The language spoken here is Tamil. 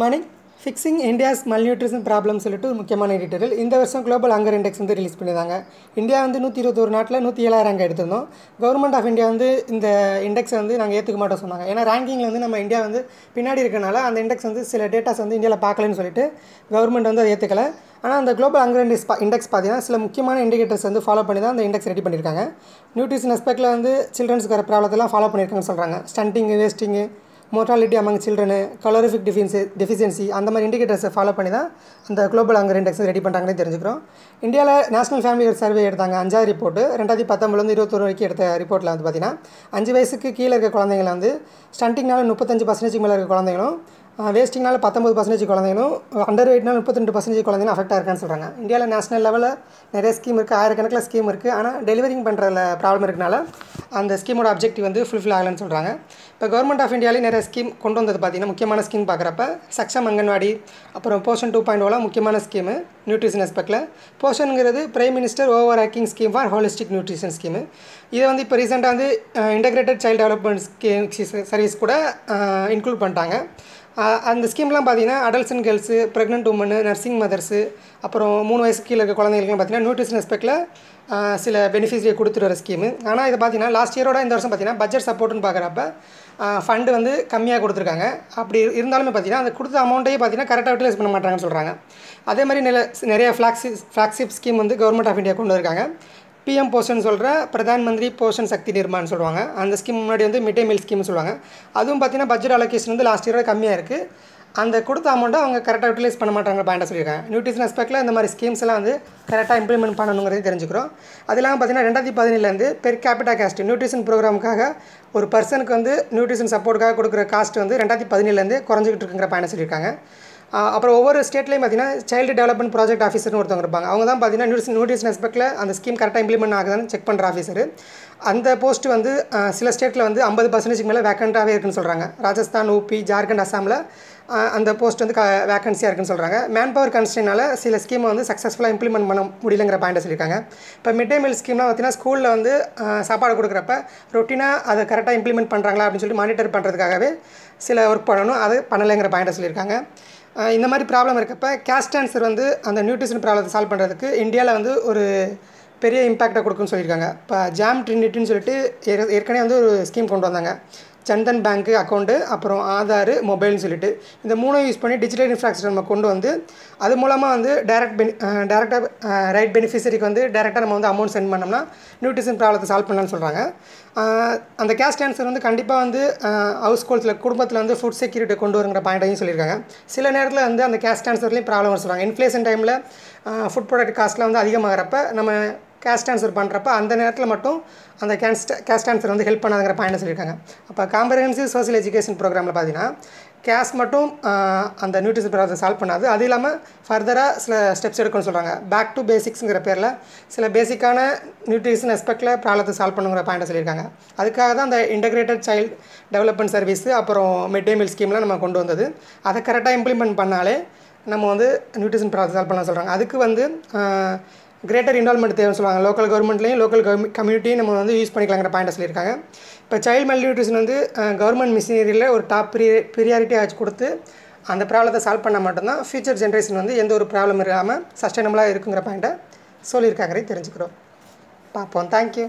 morning fixing India's malnutrition problem சொல்லிட்டு முக்கியமான எடிட்டர்கள் இந்த வருஷம் குளோபல் ஹங்கர் இண்டெக்ஸ் வந்து ரிலீஸ் பண்ணியிருந்தாங்க இந்தியா வந்து நூற்றி இருபத்தொரு நாட்டில் நூற்றி ஏழாயிரம் ரேங்க் எடுத்திருந்தோம் கவர்மெண்ட் ஆஃப் இந்தியா வந்து இந்த இண்டெக்ஸை வந்து நாங்கள் ஏற்றுக்க மாட்டோம் சொன்னாங்க ஏன்னா ரேங்கிங்கில் வந்து நம்ம இந்தியா வந்து பின்னாடி இருக்கனால அந்த இண்டெக்ஸ் வந்து சில டேட்டாஸ் வந்து இந்தியாவில் பார்க்கலன்னு சொல்லிட்டு கவர்மெண்ட் வந்து அதை ஏற்றுக்கல ஆனால் அந்த குளோபல் ஹங்கர் இண்டெக்ஸ் இண்டெக்ஸ் பார்த்தீங்கன்னா சில முக்கியமான இண்டிகேட்டர்ஸ் வந்து ஃபாலோ பண்ணி தான் அந்த இண்டெக்ஸ் ரெடி பண்ணியிருக்காங்க நியூட்ரிஷன் அஸ்பெக்டில் வந்து சில்ட்ரன்ஸ்க்கு வர ப்ராப்ளத்தெல்லாம் ஃபாலோ பண்ணியிருக்காங்கன்னு சொல்கிறாங்க stunting wasting mortality among children calorific deficiency deficiency அந்த மாதிரி இண்டிகேட்டர்ஸை ஃபாலோ பண்ணி தான் அந்த குளோபல் ஹங்கர் இண்டெக்ஸ் ரெடி பண்ணுறாங்கன்னு தெரிஞ்சுக்கிறோம் இந்தியாவில் நேஷனல் ஃபேமிலி ஹெல்த் சர்வே எடுத்தாங்க அஞ்சாவது ரிப்போர்ட்டு ரெண்டாயிரத்தி பத்தொம்பதுலேருந்து இருபத்தொரு வரைக்கும் எடுத்த ரிப்போர்ட்டில் வந்து பார்த்திங்கன்னா அஞ்சு வயசுக்கு கீழே இருக்க குழந்தைங்கள வந்து ஸ்டண்டிங்னால முப்பத்தஞ்சு பர்சன்டேஜ் மேலே இருக்க குழந்தைங்களும் வேஸ்டிங்னால பத்தொம்பது பர்சன்டேஜ் குழந்தைங்களும் அண்டர் வெயிட்னால் முப்பத்தெண்டு பர்சன்டேஜ் குழந்தைங்க அஃபெக்ட் ஆயிருக்கான்னு சொல்கிறாங்க இந்தியாவில் நேஷனல் லெவலில் நிறைய ஸ்கீம் இருக்குது ஆயிரக்கணக்கில் ஸ்கீம் இருக்குது ஆனால் டெலிவரிங் பண்ணுறதுல ப்ராப்ளம் இருக்கனால அந்த ஸ்கீமோட அப்ஜெக்டிவ் வந்து ஃபுல்ஃபில் ஆகலைன்னு சொல்கிறாங்க இப்போ கவர்மெண்ட் ஆஃப் இந்தியாவிலே நிறைய ஸ்கீம் கொண்டு வந்தது பார்த்திங்கன்னா முக்கியமான ஸ்கீம் பார்க்குறப்ப சக்ஷம் அங்கன்வாடி அப்புறம் போஷன் டூ பாயிண்ட் ஓலாம் முக்கியமான ஸ்கீமு நியூட்ரிஷன் அஸ்பெக்டில் போஷனுங்கிறது prime minister overarching scheme for holistic nutrition scheme இதை வந்து இப்போ ரீசெண்டாக வந்து integrated child development scheme service கூட இன்க்ளூட் பண்ணிட்டாங்க அந்த ஸ்கீம்லாம் பார்த்தீங்கன்னா adults and girls pregnant women nursing mothers அப்புறம் மூணு வயசு கீழே இருக்க குழந்தைங்களுக்குலாம் பார்த்தீங்கன்னா நியூட்ரிஷன் அஸ்பெக்டில் சில பெனிஃபிட்ஸை கொடுத்துட்டு வர ஸ்கீமு ஆனால் இதை பார்த்தீங்கன்னா லாஸ்ட் இயரோட இந்த வருஷம் பார்த்தீங்கன்னா பட்ஜெட் சப்போர்ட்டுன்னு பார்க்குறப்ப ஃபண்டு வந்து கம்மியாக கொடுத்துருக்காங்க அப்படி இருந்தாலுமே பார்த்தீங்கன்னா அந்த கொடுத்த அமௌண்ட்டையே பார்த்தீங்கன்னா கரெக்டாக யூட்டிலைஸ் பண்ண மாட்டாங்கன்னு சொல்கிறாங்க அதே மாதிரி நில நிறைய ஃப்ளாக்ஸி ஃப்ளாக்ஷிப் ஸ்கீம் வந்து கவர்மெண்ட் ஆஃப் இந்தியா கொண்டு இருக்காங்க பிஎம் போஷன் சொல்கிற பிரதான் மந்திரி போஷன் சக்தி நிர்மான்னு சொல்லுவாங்க அந்த ஸ்கீம் முன்னாடி வந்து மிட் டே மீல் ஸ்கீம்னு சொல்லுவாங்க அதுவும் பார்த்தீங்கன்னா பட்ஜெட் அலோகேஷன் வந்து லாஸ்ட் இயரோட கம்மியாக இருக்குது அந்த கொடுத்த அமௌண்ட்டை அவங்க கரெக்டாக யூட்டிலைஸ் பண்ண மாட்டாங்க பேண்டை சொல்லியிருக்காங்க நியூட்ரிஷன் அஸ்பெக்டில் இந்த மாதிரி ஸ்கீம்ஸ் எல்லாம் வந்து கரெக்டாக இம்ப்ளிமெண்ட் பண்ணணுங்கிறது தெரிஞ்சுக்கிறோம் அது இல்லாமல் பார்த்தீங்கன்னா ரெண்டாயிரத்தி பதினேழுலேருந்து பெர் கேபிட்டா காஸ்ட் நியூட்ரிஷன் ப்ரோக்ராமுக்காக ஒரு பர்சனுக்கு வந்து நியூட்ரிஷன் சப்போர்ட்டுக்காக கொடுக்குற காஸ்ட் வந்து ரெண்டாயிரத்தி பதினேழுலேருந்து குறைஞ்சிக்கிட்டு இருக்குங்கிற பயணம் சொல்லியிருக்காங்க அப்புறம் ஒவ்வொரு ஸ்டேட்லேயும் பார்த்தீங்கன்னா சைல்டு டெவலப்மெண்ட் ப்ராஜெக்ட் ஆஃபீஸர்னு ஒருத்தவங்க இருப்பாங்க அவங்க தான் பார்த்தீங்கன்னா நியூஸ் நியூட்ரிஷன் ரெஸ்பெக்டில் அந்த ஸ்கீம் கரெக்டாக இம்ப்ளிமெண்ட் ஆகுதான்னு செக் பண்ணுற ஆஃபீஸர் அந்த போஸ்ட் வந்து சில ஸ்டேட்டில் வந்து ஐம்பது பர்சன்டேஜ்க்கு மேலே வேக்கண்ட்டாகவே இருக்குன்னு சொல்கிறாங்க ராஜஸ்தான் ஊபி ஜார்க்கண்ட் அசாமில் அந்த போஸ்ட் வந்து க வேக்கன்சியாக இருக்குன்னு சொல்கிறாங்க மேன் பவர் கன்ஸ்டன்ட்னால சில ஸ்கீமை வந்து சக்ஸஸ்ஃபுல்லாக இம்ப்ளிமெண்ட் பண்ண முடியலங்கிற பாயிண்ட் சொல்லியிருக்காங்க இப்போ மிட் டே மீல் ஸ்கீம்லாம் பார்த்தீங்கன்னா ஸ்கூலில் வந்து சாப்பாடு கொடுக்குறப்ப ரொட்டீனாக அதை கரெக்டாக இம்ப்ளிமெண்ட் பண்ணுறாங்களா அப்படின்னு சொல்லிட்டு மானிட்டர் பண்ணுறதுக்காகவே சில ஒர்க் பண்ணணும் அது பண்ணலைங்கிற பாயிண்ட்டை சொல்லியிருக்காங்க இந்த மாதிரி ப்ராப்ளம் இருக்கப்ப கேஸ்ட் ஆன்சர் வந்து அந்த நியூட்ரிஷன் ப்ராப்ளத்தை சால்வ் பண்ணுறதுக்கு இந்தியாவில் வந்து ஒரு பெரிய இம்பேக்டை கொடுக்குன்னு சொல்லியிருக்காங்க இப்போ ஜாம் ட்ரினிட்டின்னு சொல்லிட்டு ஏற்கனவே வந்து ஒரு ஸ்கீம் கொண்டு வந்தாங்க சந்தன் பேங்க்கு அக்கௌண்ட்டு அப்புறம் ஆதார் மொபைல்னு சொல்லிட்டு இந்த மூணு யூஸ் பண்ணி டிஜிட்டல் இன்ஃப்ராஸ்ட்ரக்சர் நம்ம கொண்டு வந்து அது மூலமாக வந்து டேரக்ட் பெனி டேரெக்டாக ரைட் பெனிஃபிஷரிக்கு வந்து டேரெக்டாக நம்ம வந்து அமௌண்ட் சென்ட் பண்ணோம்னா நியூட்ரிஷன் ப்ராப்ளத்தை சால்வ் பண்ணலாம்னு சொல்கிறாங்க அந்த கேஷ் ட்ரான்ஸ்ஃபர் வந்து கண்டிப்பாக வந்து ஹவுஸ் ஹோல்ஸில் குடும்பத்தில் வந்து ஃபுட் செக்யூரிட்டி கொண்டு வருங்கிற பாயிண்ட்டையும் சொல்லியிருக்காங்க சில நேரத்தில் வந்து அந்த கேஷ் ட்ரான்ஸ்ஃபர்லேயும் ப்ராப்ளம் சொல்கிறாங்க இன்ஃப்ளேஷன் டைமில் ஃபுட் ப்ராடக்ட் காஸ்ட்லாம் வந்து அதிகமாகிறப்ப நம்ம கேஸ்ட் ஆன்சர் பண்ணுறப்ப அந்த நேரத்தில் மட்டும் அந்த கேஸ்ட் கேஸ்ட் ஆன்சர் வந்து ஹெல்ப் பண்ணாதுங்கிற பாயிண்ட் சொல்லியிருக்காங்க அப்போ காம்ப்ரஹென்சிவ் சோசியல் எஜுகேஷன் ப்ரோக்ராமில் பார்த்தீங்கன்னா கேஷ் மட்டும் அந்த நியூட்ரிஷன் ப்ராப்ளத்தை சால்வ் பண்ணாது அது இல்லாமல் ஃபர்தராக சில ஸ்டெப்ஸ் எடுக்கணும்னு சொல்கிறாங்க பேக் டு பேசிக்ஸுங்கிற பேரில் சில பேசிக்கான நியூட்ரிஷன் அஸ்பெக்டில் ப்ராப்ளத்தை சால்வ் பண்ணுங்கிற பாயிண்ட்டை சொல்லியிருக்காங்க அதுக்காக தான் அந்த இன்டகிரேட்டட் சைல்டு டெவலப்மெண்ட் சர்வீஸு அப்புறம் மிட் டே மீல் ஸ்கீம்லாம் நம்ம கொண்டு வந்தது அதை கரெக்டாக இம்ப்ளிமெண்ட் பண்ணாலே நம்ம வந்து நியூட்ரிஷன் ப்ராப்ளத்தை சால்வ் பண்ண சொல்கிறாங்க அதுக்கு வந்து கிரேட்டர் இன்வால்மெண்ட் தேவைன்னு சொல்லுவாங்க லோக்கல் கவர்மெண்ட்லேயும் லோக்கல் கம்யூனிட்டியும் நம்ம வந்து யூஸ் பண்ணிக்கலாங்கிற பாயிண்ட் சொல்லியிருக்காங்க இப்போ சைல்டு மல்நியூட்ரிஷன் வந்து கவர்மெண்ட் மிஷினரியில் ஒரு டாப் ப்ரியா ப்ரியாரிட்டி ஆச்சு கொடுத்து அந்த ப்ராப்ளத்தை சால்வ் பண்ணால் மட்டும்தான் ஃபியூச்சர் ஜென்ரேஷன் வந்து எந்த ஒரு ப்ராப்ளம் இல்லாமல் சஸ்டைனபிளாக இருக்குங்கிற பாயிண்ட்டை சொல்லியிருக்காங்கிறே தெரிஞ்சுக்கிறோம் பார்ப்போம் தேங்க்யூ